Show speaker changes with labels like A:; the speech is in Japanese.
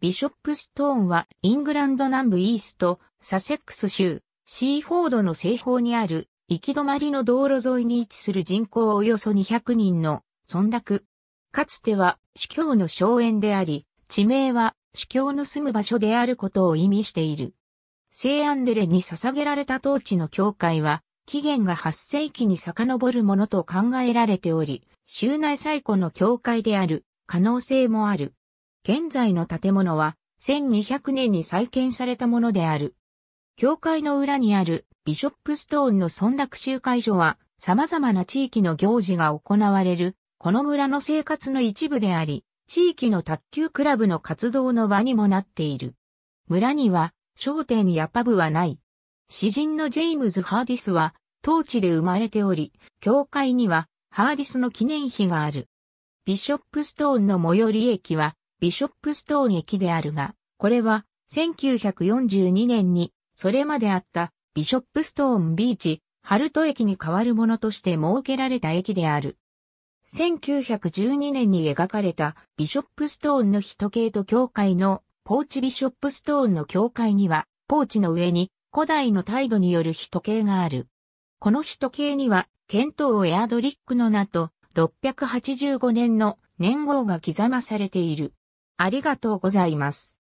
A: ビショップストーンはイングランド南部イースト、サセックス州、シーフォードの西方にある行き止まりの道路沿いに位置する人口およそ200人の村落。かつては司教の荘園であり、地名は司教の住む場所であることを意味している。聖アンデレに捧げられた当地の教会は、起源が8世紀に遡るものと考えられており、州内最古の教会である可能性もある。現在の建物は1200年に再建されたものである。教会の裏にあるビショップストーンの村落集会所は様々な地域の行事が行われる、この村の生活の一部であり、地域の卓球クラブの活動の場にもなっている。村には商店やパブはない。詩人のジェイムズ・ハーディスは当地で生まれており、教会にはハーディスの記念碑がある。ビショップストーンの最寄り駅はビショップストーン駅であるが、これは1942年にそれまであったビショップストーンビーチ、ハルト駅に代わるものとして設けられた駅である。1912年に描かれたビショップストーンの人トとイ教会のポーチビショップストーンの教会には、ポーチの上に古代の態度による人トがある。この人トには、ケントエアドリックの名と685年の年号が刻まされている。ありがとうございま
B: す。